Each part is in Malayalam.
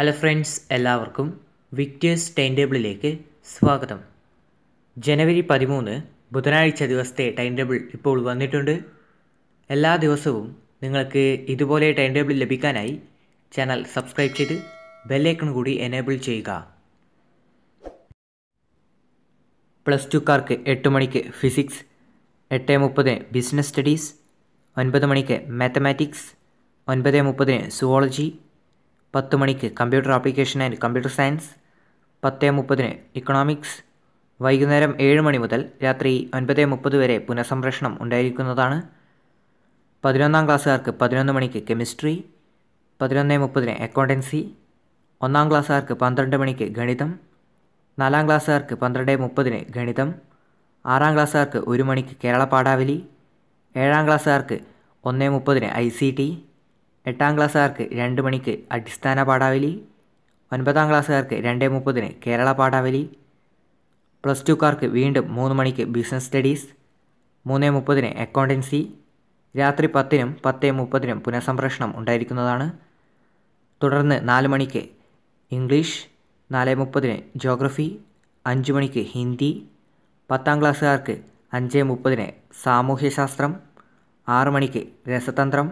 ഹലോ ഫ്രണ്ട്സ് എല്ലാവർക്കും വിക്ടേഴ്സ് ടൈം ടേബിളിലേക്ക് സ്വാഗതം ജനുവരി പതിമൂന്ന് ബുധനാഴ്ച ദിവസത്തെ ടൈം ടേബിൾ ഇപ്പോൾ വന്നിട്ടുണ്ട് എല്ലാ ദിവസവും നിങ്ങൾക്ക് ഇതുപോലെ ടൈം ടേബിൾ ലഭിക്കാനായി ചാനൽ സബ്സ്ക്രൈബ് ചെയ്ത് ബെല്ലൈക്കൺ കൂടി എനേബിൾ ചെയ്യുക പ്ലസ് ടുക്കാർക്ക് എട്ട് മണിക്ക് ഫിസിക്സ് എട്ട് മുപ്പതിന് ബിസിനസ് സ്റ്റഡീസ് ഒൻപത് മണിക്ക് മാത്തമാറ്റിക്സ് ഒൻപത് മുപ്പതിന് സുവോളജി പത്ത് മണിക്ക് computer application and computer science പത്ത് മുപ്പതിന് ഇക്കണോമിക്സ് വൈകുന്നേരം ഏഴ് മണി മുതൽ രാത്രി ഒൻപത് മുപ്പത് വരെ പുനഃസംപ്രേഷണം ഉണ്ടായിരിക്കുന്നതാണ് പതിനൊന്നാം ക്ലാസ്സുകാർക്ക് പതിനൊന്ന് മണിക്ക് കെമിസ്ട്രി പതിനൊന്ന് മുപ്പതിന് അക്കൗണ്ടൻസി ഒന്നാം ക്ലാസ്സുകാർക്ക് പന്ത്രണ്ട് മണിക്ക് ഗണിതം നാലാം ക്ലാസ്സുകാർക്ക് പന്ത്രണ്ട് മുപ്പതിന് ഗണിതം ആറാം ക്ലാസ്സുകാർക്ക് ഒരു മണിക്ക് കേരള പാഠാവലി ഏഴാം ക്ലാസ്സുകാർക്ക് ഒന്ന് മുപ്പതിന് ഐ സി ടി എട്ടാം ക്ലാസ്സുകാർക്ക് രണ്ട് മണിക്ക് അടിസ്ഥാന പാഠാവലി ഒൻപതാം ക്ലാസ്സുകാർക്ക് രണ്ട് മുപ്പതിന് കേരള പാഠാവലി പ്ലസ് ടുക്കാർക്ക് വീണ്ടും മൂന്ന് മണിക്ക് ബിസിനസ് സ്റ്റഡീസ് മൂന്ന് മുപ്പതിന് അക്കൗണ്ടൻസി രാത്രി പത്തിനും പത്ത് മുപ്പതിനും പുനഃസംപ്രേഷണം ഉണ്ടായിരിക്കുന്നതാണ് തുടർന്ന് നാല് മണിക്ക് ഇംഗ്ലീഷ് നാല് മുപ്പതിന് ജോഗ്രഫി അഞ്ച് മണിക്ക് ഹിന്ദി പത്താം ക്ലാസ്സുകാർക്ക് അഞ്ച് മുപ്പതിന് സാമൂഹ്യശാസ്ത്രം ആറ് മണിക്ക് രസതന്ത്രം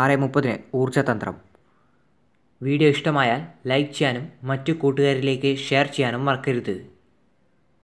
ആറ് മുപ്പതിന് ഊർജ്ജതന്ത്രം വീഡിയോ ഇഷ്ടമായാൽ ലൈക്ക് ചെയ്യാനും മറ്റു കൂട്ടുകാരിലേക്ക് ഷെയർ ചെയ്യാനും മറക്കരുത്